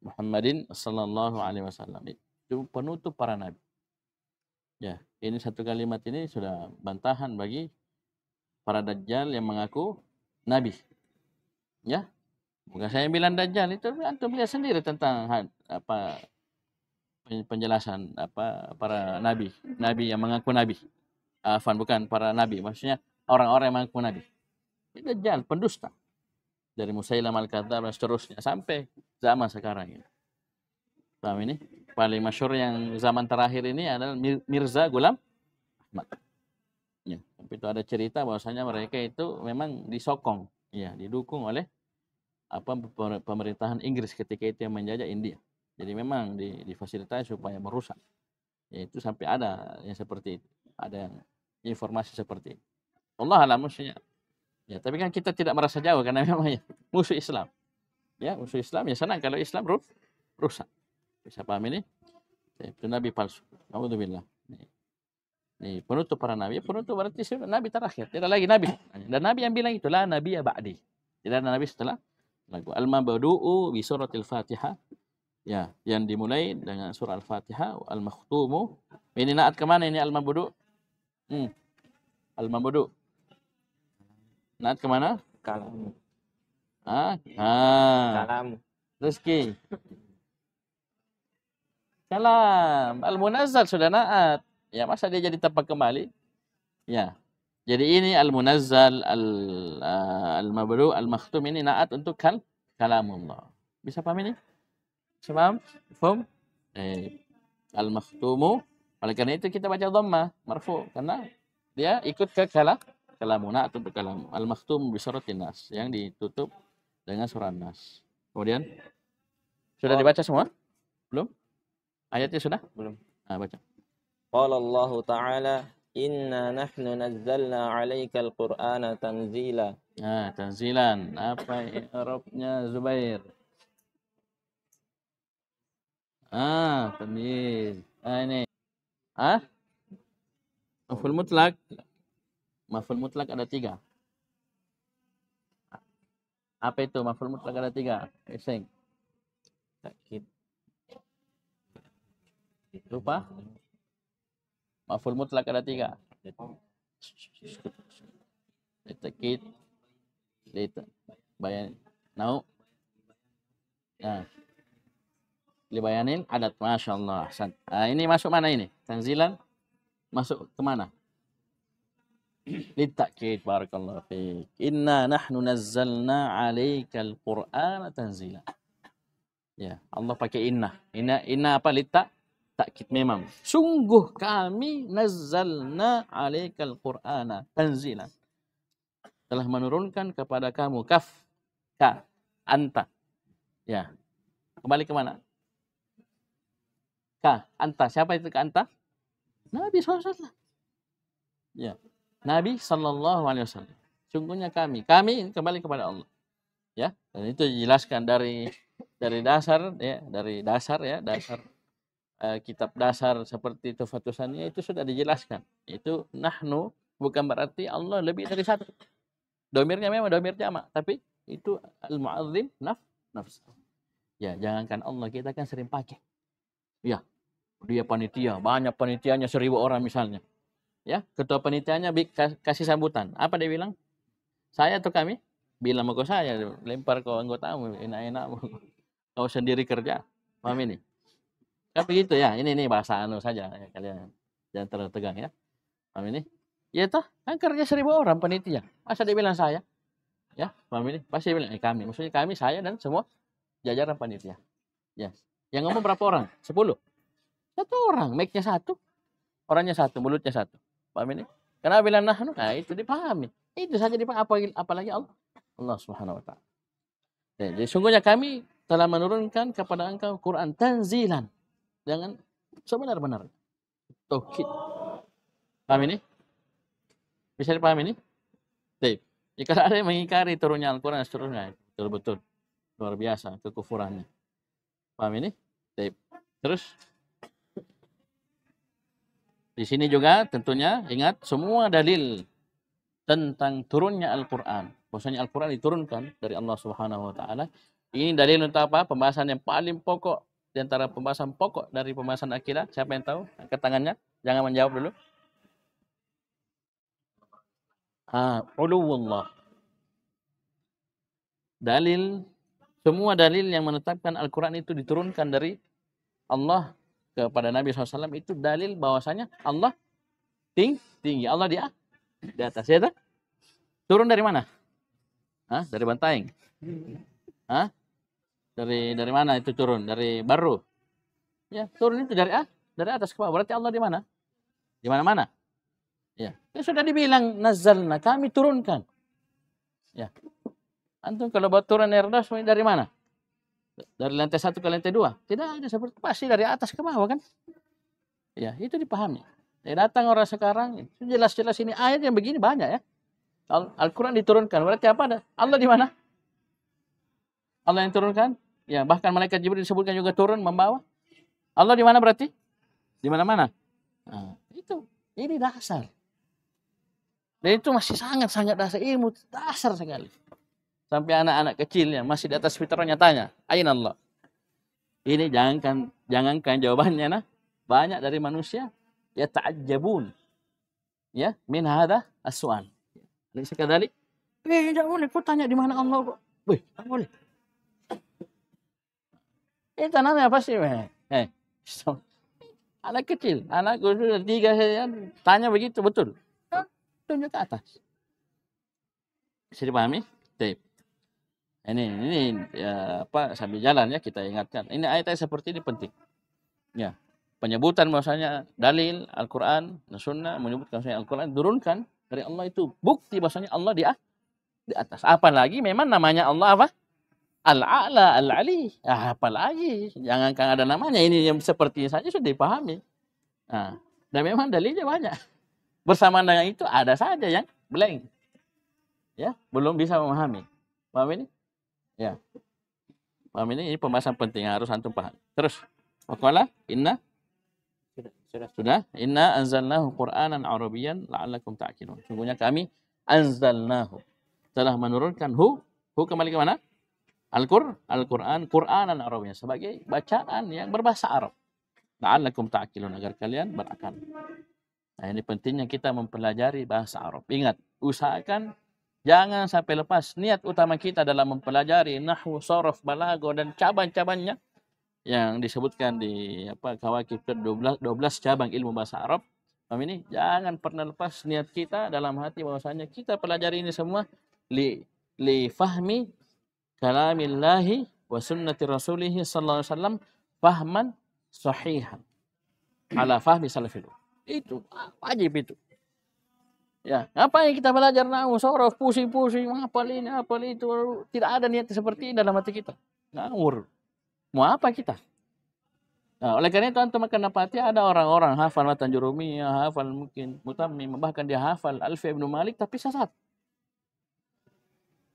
Muhammadin sallallahu alaihi wasallam. Itu penutup para nabi. Ya, ini satu kalimat ini sudah bantahan bagi para dajjal yang mengaku nabi. Ya. Bukan saya bilang dajjal itu antum lihat sendiri tentang apa penjelasan apa para nabi, nabi yang mengaku nabi. Afan bukan para nabi, maksudnya orang-orang yang mengaku nabi. Ini dajjal, pendusta. Dari Musailam al-Kadzab dan seterusnya sampai zaman sekarang ini. Paham ini? Paling masyur yang zaman terakhir ini adalah Mirza Gulam Ahmad. Ya, tapi itu ada cerita bahwasanya mereka itu memang disokong, ya, didukung oleh apa pemerintahan Inggris ketika itu yang menjajah India. Jadi memang di, difasilitasi supaya merusak. Ya, itu sampai ada yang seperti itu. Ada yang informasi seperti itu. Allah alam musuhnya. Ya, tapi kan kita tidak merasa jauh karena memang ya, musuh Islam. Ya, musuh Islam ya senang kalau Islam rusak. Bisa paham ini? Itu Nabi palsu. Alhamdulillah. Nih, penutup para nabi. Penutup berarti nabi terakhir. Tidak lagi nabi. Dan nabi yang bilang itu nabi ya ba'di. Tidak ada nabi setelah lagu al-mabdu'u bi suratil Fatihah. Ya, yang dimulai dengan surah Al-Fatihah al-makhtumu. Ini naat kemana ini al-mabdu'? Hmm. al mabudu Naat kemana? Kalam. Ah, ah. Kalam. Rezeki. Kalam. Al-munazzal sudah naat. Ya masa dia jadi tempat kembali? Ya. Jadi ini al-munazzal ah, al-mabru al-makhtum ini naat untuk kal kalamullah. Bisa paham ini? Sebab faham? Eh, al-makhtumu oleh karena itu kita baca dhamma marfu karena dia ikut ke kala kalamuna atau kalam al-makhtum bi nas yang ditutup dengan surat nas. Kemudian sudah oh. dibaca semua? Belum? Ayatnya sudah? Belum. Ah, baca. قال Allah Ta'ala, Inna نحن نزلنا عليك القرآن تنزيلا Nah, Apa Arabnya ya, Zubair? Ah, tamyiz. Ah, ini. Ah? Maful mutlak. Maful mutlak ada tiga. Apa itu? Maful mutlak ada tiga. Iseng. Lupa? Maful mutlak ada tiga. Litakit. Lita. Bayan. Nau. Nah. Libayanin adat. Masya Allah. Nah, ini masuk mana ini? Tanzilan? Masuk kemana? للتأكيد بارك الله فيك إنا نحن نزلنا عليك القرآن تنزيلا ya Allah pakai inna inna inna apa litta takkid memang sungguh kami nazzalna alaikal qur'ana tanzila telah menurunkan kepada kamu kaf ka anta ya kembali ke mana ka anta siapa itu ka anta Nabi SAW ya Nabi Sallallahu Alaihi Wasallam sungguhnya kami kami kembali kepada Allah ya dan itu dijelaskan dari dari dasar ya dari dasar ya dasar uh, kitab dasar seperti itu Saniyah itu sudah dijelaskan. Itu nahnu bukan berarti Allah lebih dari satu. Domirnya memang domir jamak, tapi itu al-mu'azzim naf nafs. Ya, jangankan Allah kita kan sering pakai. Ya, dia panitia, banyak panitianya seribu orang misalnya. Ya, ketua panitianya kasih sambutan. Apa dia bilang? Saya atau kami? Bilang mau saya, lempar ke anggotamu, enak-enak. Kau sendiri kerja. Paham ini? kan begitu ya ini ini bahasa anu saja ya, kalian jangan terlalu tegang ya paham ini ya toh kan kerja seribu orang penitia masa dibilang saya ya paham ini pasti bilang eh, kami maksudnya kami saya dan semua jajaran panitia ya yang ngomong berapa orang sepuluh satu orang Make nya satu orangnya satu mulutnya satu paham ini karena bilang nah, anu, nah itu dipahami itu saja dipahami apalagi Allah Allah subhanahu wa taala jadi sungguhnya kami telah menurunkan kepada engkau Quran tanzilan Jangan sebenar-benar tauhid. Paham ini? Bisa dipahami ini? Baik. Jika ada yang mengingkari turunnya Al-Quran seterusnya, betul-betul luar biasa kekufurannya. Paham ini? Baik. Terus di sini juga tentunya ingat semua dalil tentang turunnya Al-Qur'an. Bahwasanya Al-Qur'an diturunkan dari Allah Subhanahu wa taala. Ini dalil untuk apa? Pembahasan yang paling pokok di antara pembahasan pokok dari pembahasan akidah? Siapa yang tahu? Angkat tangannya. Jangan menjawab dulu. Ah, uluwullah. Dalil semua dalil yang menetapkan Al-Quran itu diturunkan dari Allah kepada Nabi SAW itu dalil bahwasanya Allah ting tinggi. Allah dia di atas ya Turun dari mana? Hah? Dari bantaing? Hah? Dari dari mana itu turun? Dari baru. Ya, turun itu dari ah dari atas ke bawah. Berarti Allah di mana? Di mana-mana. Ya. itu ya sudah dibilang nazalna, kami turunkan. Ya. Antum kalau buat turun air das dari mana? Dari lantai satu ke lantai dua? Tidak ada seperti pasti dari atas ke bawah kan? Ya, itu dipahami. Ya, datang orang sekarang, jelas-jelas ini ayat yang begini banyak ya. Al-Quran diturunkan. Berarti apa ada? Allah di mana? Allah yang turunkan? Ya, bahkan malaikat Jibril disebutkan juga turun membawa. Allah di mana berarti? Di mana-mana. Nah, itu. Ini dasar. Dan itu masih sangat-sangat dasar ilmu dasar sekali. Sampai anak-anak kecil yang masih di atas fitrahnya tanya, "Aina Allah?" Ini jangankan jangankan jawabannya nah. Banyak dari manusia ya ta'ajjabun. Ya, min hadha aswan. ini sekali, "Eh, jangan boleh. Kau tanya di mana Allah kok?" boleh. Itu eh, ya, apa sih? Eh, eh so, anak kecil, anak usia tiga saja kan tanya begitu betul. Tunjuk ke atas. Bisa dipahami? Tip. Ini ini ya, apa sambil jalan ya kita ingatkan. Ini ayat-ayat seperti ini penting. Ya, penyebutan bahwasanya dalil Al-Qur'an dan Sunnah menyebutkan bahwasanya Al-Qur'an turunkan dari Allah itu bukti bahwasanya Allah di, di atas. Apalagi memang namanya Allah apa? Al-A'la, Al-Ali. Ah, apalagi. Jangankan ada namanya. Ini yang seperti saja sudah dipahami. Nah, dan memang dalilnya banyak. Bersama dengan itu ada saja yang blank. Ya, belum bisa memahami. Paham ini? Ya. Paham ini? Ini pembahasan penting harus antum paham. Terus. Waqala inna sudah, sudah. Sudah. Inna anzalnahu Qur'anan Arabian la'allakum ta'qilun. Sungguhnya kami anzalnahu. Telah menurunkan hu. Hu kembali ke mana? Al-Qur'an, Al-Qur'an, Qur'anan Arabnya sebagai bacaan yang berbahasa Arab. La'allakum ta'qilun agar kalian berakal. Nah, ini pentingnya kita mempelajari bahasa Arab. Ingat, usahakan jangan sampai lepas niat utama kita dalam mempelajari nahwu, sorof, balago dan cabang-cabangnya yang disebutkan di apa kawakib 12 12 cabang ilmu bahasa Arab. Paham ini? Jangan pernah lepas niat kita dalam hati bahwasanya kita pelajari ini semua li li fahmi kalamillahi wa sunnati rasulihi sallallahu alaihi wasallam fahman sahihan ala fahmi salafil itu wajib itu ya apa yang kita belajar nah sorof pusing-pusing apa ini apa itu tidak ada niat seperti ini dalam hati kita ngawur mau apa kita Nah, oleh karena itu antum akan dapati ada orang-orang hafal matan jurumiyah, hafal mungkin mutammim, bahkan dia hafal Alfi Ibnu Malik tapi sesat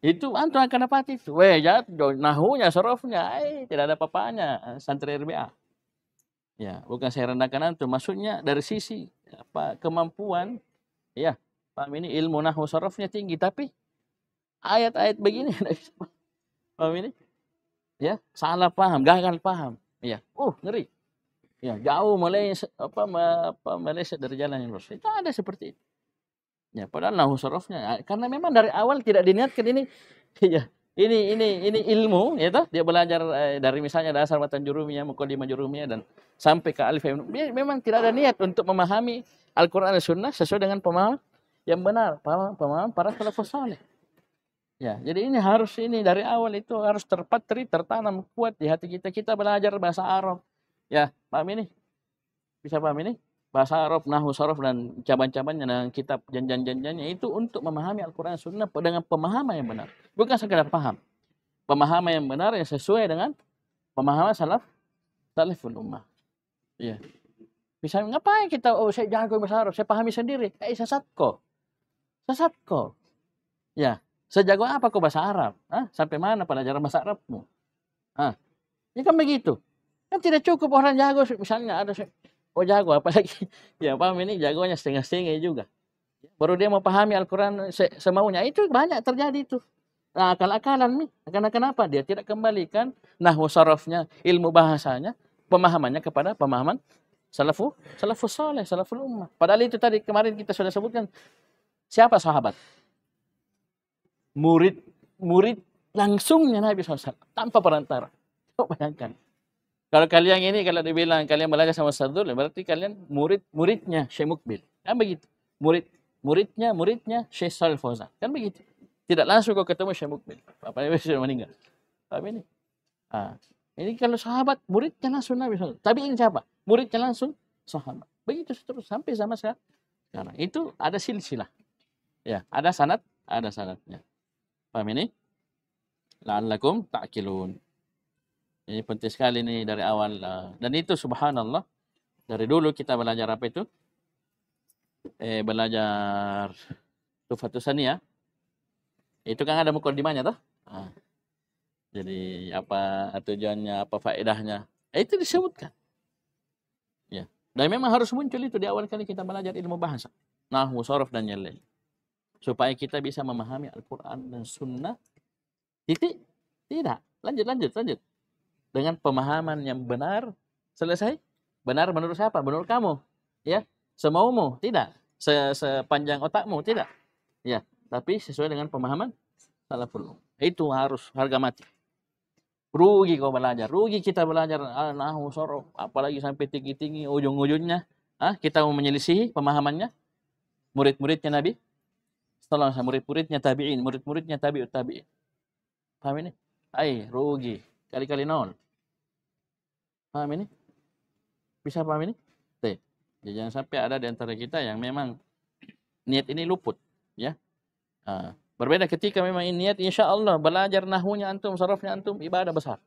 itu antum akan dapat itu weh ya nahunya sorofnya eh, tidak ada papanya santri RBA ya bukan saya rendahkan antum maksudnya dari sisi apa kemampuan ya pak ini ilmu nahu sorofnya tinggi tapi ayat-ayat begini pak ini ya salah paham gagal paham ya uh ngeri ya jauh mulai apa, apa Malaysia dari jalan yang lurus itu ada seperti itu Ya, padahal nahu sorofnya. Ya, karena memang dari awal tidak diniatkan ini ya ini ini ini ilmu ya toh dia belajar eh, dari misalnya dasar matan jurumiyah mukadimah jurumiyah dan sampai ke alif memang tidak ada niat untuk memahami Al-Qur'an dan Sunnah sesuai dengan pemahaman yang benar pemahaman, pemahaman para salafus saleh ya jadi ini harus ini dari awal itu harus terpatri tertanam kuat di hati kita kita belajar bahasa Arab ya paham ini bisa paham ini bahasa Arab, Nahu sarof dan cabang-cabangnya dan kitab janjian-janjiannya itu untuk memahami Al-Quran Sunnah dengan pemahaman yang benar. Bukan sekedar paham. Pemahaman yang benar yang sesuai dengan pemahaman salaf salafun ummah. Iya. Bisa ngapain kita oh saya jago bahasa Arab, saya pahami sendiri. Eh sesat kok. Sesat kok. Ya, sejago apa kok bahasa Arab? Hah? Sampai mana pelajaran bahasa Arabmu? Ah. Ya kan begitu. Kan tidak cukup orang jago misalnya ada Oh jago, apalagi yang paham ini jagonya setengah-setengah juga. Baru dia mau pahami Al-Quran se semaunya. Itu banyak terjadi itu. Nah, akal-akalan nih. akan kenapa? Dia tidak kembalikan nahwu sarafnya, ilmu bahasanya, pemahamannya kepada pemahaman salafu, salafu soleh, salafu ummah. Padahal itu tadi kemarin kita sudah sebutkan. Siapa sahabat? Murid, murid langsungnya Nabi SAW. Tanpa perantara. Coba bayangkan. Kalau kalian ini kalau dibilang kalian belajar sama Sadul, berarti kalian murid muridnya Syekh Mukbil. Kan begitu. Murid muridnya muridnya Syekh Shalal Fauzan. Kan begitu. Tidak langsung kau ketemu Syekh Mukbil. Bapaknya sudah meninggal. Tapi ini. Ah. Ini kalau sahabat muridnya langsung Nabi SAW. Tapi ini siapa? Muridnya langsung sahabat. Begitu terus sampai sama sekarang. Itu ada silsilah. Ya, ada sanat, ada sanatnya. Paham ini? La'allakum ta'kilun. Ini penting sekali nih dari awal. Eh, dan itu subhanallah. Dari dulu kita belajar apa itu? Eh, belajar Tufatusan ya. Itu kan ada mukadimahnya toh? Nah. Jadi apa tujuannya, apa faedahnya. Eh, itu disebutkan. Ya. Dan memang harus muncul itu di awal kali kita belajar ilmu bahasa. Nah, musorof dan nyelil. Supaya kita bisa memahami Al-Quran dan Sunnah. Titik? Tidak. Lanjut, lanjut, lanjut dengan pemahaman yang benar selesai benar menurut siapa menurut kamu ya semaumu tidak Se sepanjang otakmu tidak ya tapi sesuai dengan pemahaman salah perlu itu harus harga mati rugi kau belajar rugi kita belajar nahu sorof apalagi sampai tinggi tinggi ujung ujungnya ah kita mau menyelisihi pemahamannya murid-muridnya Nabi setelah murid-muridnya tabiin murid-muridnya tabiut tabiin paham ini ay rugi kali-kali nol Paham ini? Bisa paham ini? Tuh. Ya. Ya, jangan sampai ada di antara kita yang memang niat ini luput. Ya. Ah, berbeda ketika memang ini niat insya Allah belajar nahunya antum, sarafnya antum, ibadah besar.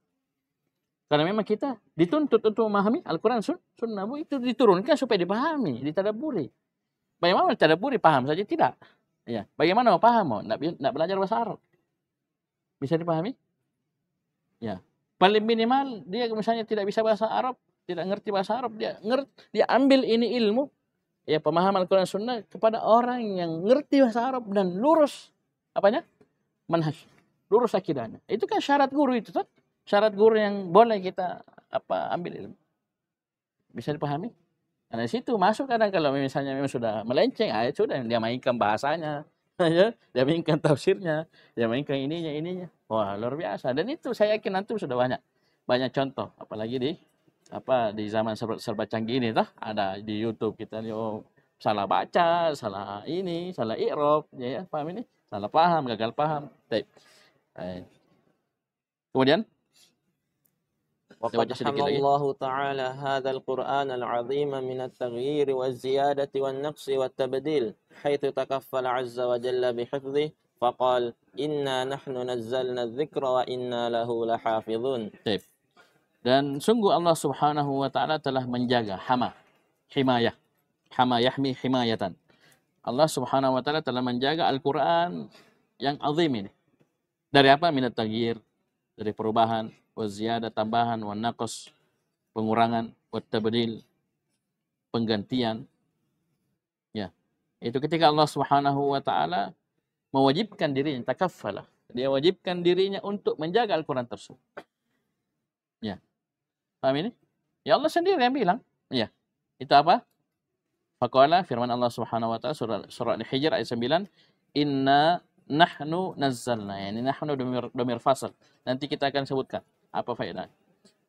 Karena memang kita dituntut untuk memahami Al-Quran sun, sunnah itu diturunkan supaya dipahami, ditadaburi. Bagaimana ditadaburi? Paham saja tidak. Ya, bagaimana mau paham mau? Tidak belajar bahasa Arab. Bisa dipahami? Ya, paling minimal dia misalnya tidak bisa bahasa Arab tidak ngerti bahasa Arab dia ngerti dia ambil ini ilmu ya pemahaman Quran Sunnah kepada orang yang ngerti bahasa Arab dan lurus apanya manhaj lurus akidahnya itu kan syarat guru itu tuh syarat guru yang boleh kita apa ambil ilmu bisa dipahami Karena dari situ masuk kadang kalau misalnya memang sudah melenceng ayat sudah dia mainkan bahasanya ya dia mainkan tafsirnya dia mainkan ininya ininya wah luar biasa dan itu saya yakin nanti sudah banyak banyak contoh apalagi di apa di zaman serba, serba canggih ini toh ada di YouTube kita nih oh, salah baca salah ini salah irob ya, ya paham ini salah paham gagal paham Taip. Kemudian وقد حمى الله تعالى هذا القرآن العظيم من التغيير والزيادة والنقص والتبديل حيث تكفل عز وجل بحفظه فقال إنا نحن نزلنا الذكر وإنا له لحافظون طيب. Dan sungguh Allah subhanahu wa ta'ala telah menjaga hama, himayah. Hama yahmi himayatan. Allah subhanahu wa ta'ala telah menjaga Al-Quran yang azim ini. Dari apa? Minat tagir, dari perubahan, wa tambahan wa naqas pengurangan wa tabdil penggantian ya itu ketika Allah Subhanahu wa taala mewajibkan dirinya takaffalah dia wajibkan dirinya untuk menjaga Al-Quran tersebut ya paham ini ya Allah sendiri yang bilang ya itu apa Faqala firman Allah Subhanahu wa taala surah surah Al-Hijr ayat 9, "Inna nahnu nazzalna." Yani nahnu domir, domir fasal. Nanti kita akan sebutkan. Apa faedah?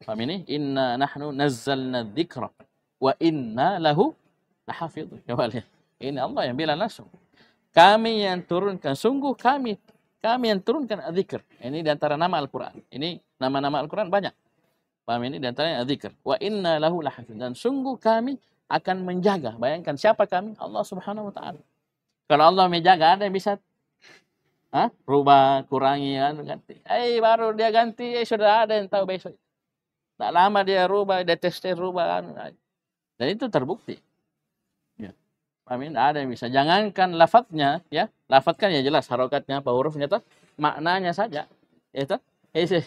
Faham ini? Inna nahnu nazzalna dzikra wa inna lahu lahafidhu. Coba lihat. Ini Allah yang bilang langsung. Kami yang turunkan, sungguh kami kami yang turunkan adzikr. Ini di antara nama Al-Quran. Ini nama-nama Al-Quran banyak. Paham ini antaranya adzikr. Wa inna lahu lahafidhu. Dan sungguh kami akan menjaga. Bayangkan siapa kami? Allah subhanahu wa ta'ala. Kalau Allah menjaga, ada yang bisa Hah? Rubah, kurangi kan ganti. Eh baru dia ganti, eh sudah ada yang tahu besok. Tak lama dia rubah, dia testing rubah kan. Dan itu terbukti. Ya. Amin, ada yang bisa. Jangankan lafadznya ya. Lafadz kan ya jelas harokatnya apa hurufnya toh, maknanya saja. itu, ya, Eh iya,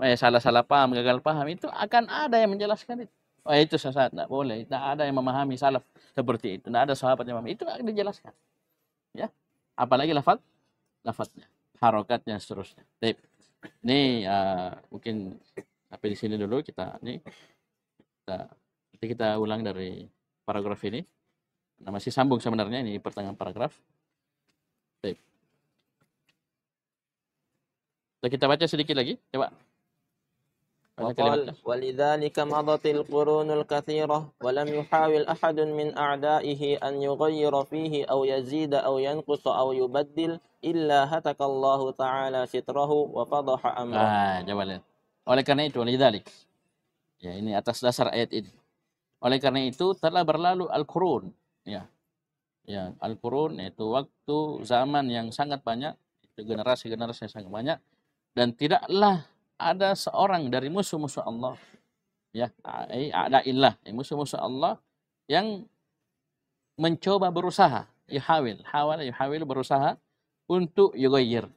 iya. ya, salah-salah paham, gagal paham itu akan ada yang menjelaskan itu. Oh, itu sesat, tidak boleh. Tidak ada yang memahami salah seperti itu. Tidak ada sahabat yang memahami. Itu akan dijelaskan. Ya. Apalagi lafadz lafadznya, harokatnya seterusnya. Baik. Ini uh, ya, mungkin sampai di sini dulu kita ini kita nanti kita ulang dari paragraf ini. Nah, masih sambung sebenarnya ini pertengahan paragraf. Baik. Kita baca sedikit lagi, coba. وقال ولذلك مضت القرون الكثيرة ولم يحاول أحد من أعدائه أن يغير فيه أو يزيد أو ينقص أو يبدل إلا هتك الله تعالى ستره وفضح أمره آه coba lihat. oleh karena itu ولذلك ya ini atas dasar ayat ini oleh karena itu telah berlalu al-qurun ya ya al-qurun itu waktu zaman yang sangat banyak generasi-generasi yang sangat banyak dan tidaklah ada seorang dari musuh-musuh Allah ya eh, ada ilah eh, musuh-musuh Allah yang mencoba berusaha yuhawil hawala yuhawil berusaha untuk yughayyir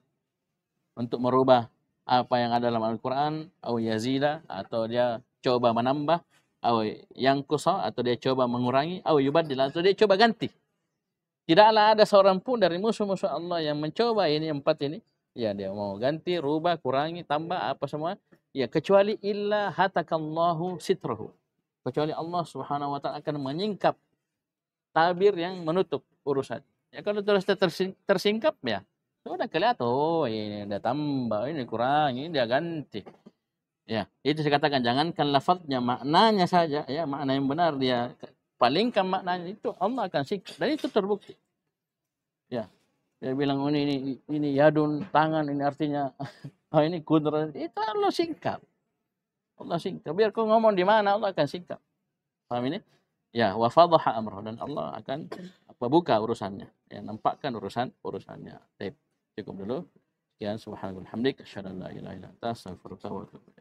untuk merubah apa yang ada dalam Al-Quran au yazida atau dia coba menambah au yang kusa atau dia coba mengurangi au yubadil atau dia coba ganti tidaklah ada seorang pun dari musuh-musuh Allah yang mencoba ini empat ini Ya dia mau ganti, rubah, kurangi, tambah apa semua. Ya kecuali illa hatakallahu sitrahu. Kecuali Allah Subhanahu wa taala akan menyingkap tabir yang menutup urusan. Ya kalau terus tersing tersingkap ya sudah kelihatan oh ini ada tambah, ini kurang, ini dia ganti. Ya, itu saya katakan jangankan lafaznya maknanya saja ya makna yang benar dia palingkan maknanya itu Allah akan siksa dan itu terbukti. Ya, dia bilang oh, ini ini ini yadun tangan ini artinya oh ini kudrat itu Allah singkap Allah singkap biar kau ngomong di mana Allah akan singkap paham ini ya fadhaha amroh dan Allah akan apa buka urusannya ya nampakkan urusan urusannya Baik, cukup dulu sekian subhanallah walhamdulillah asyhadu an la ilaha illallah astaghfiruka wa atubu